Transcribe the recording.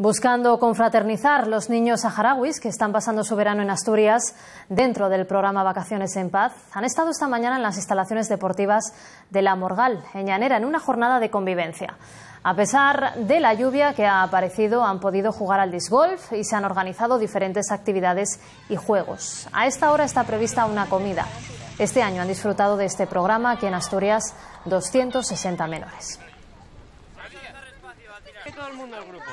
Buscando confraternizar los niños saharauis que están pasando su verano en Asturias dentro del programa Vacaciones en Paz, han estado esta mañana en las instalaciones deportivas de La Morgal, en Llanera, en una jornada de convivencia. A pesar de la lluvia que ha aparecido, han podido jugar al disc golf y se han organizado diferentes actividades y juegos. A esta hora está prevista una comida. Este año han disfrutado de este programa aquí en Asturias 260 menores. todo el mundo grupo.